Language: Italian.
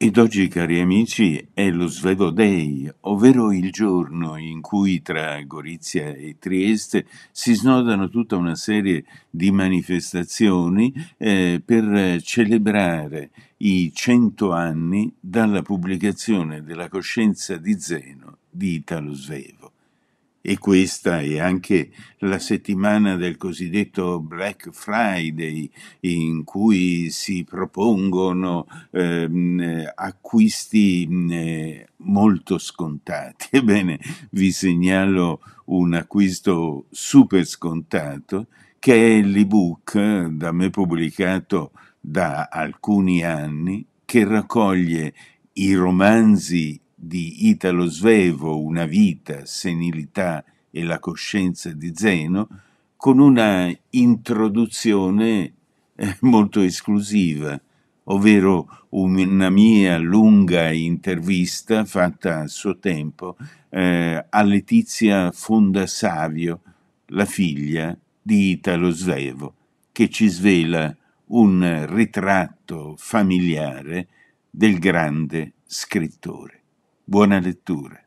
Ed oggi, cari amici, è lo Svevo Day, ovvero il giorno in cui tra Gorizia e Trieste si snodano tutta una serie di manifestazioni eh, per celebrare i cento anni dalla pubblicazione della coscienza di Zeno di Italo Svevo e questa è anche la settimana del cosiddetto Black Friday in cui si propongono ehm, acquisti eh, molto scontati. Ebbene, vi segnalo un acquisto super scontato che è l'ebook da me pubblicato da alcuni anni che raccoglie i romanzi di Italo Svevo, Una vita, senilità e la coscienza di Zeno, con una introduzione eh, molto esclusiva, ovvero una mia lunga intervista fatta a suo tempo eh, a Letizia Fondasavio, la figlia di Italo Svevo, che ci svela un ritratto familiare del grande scrittore buone letture.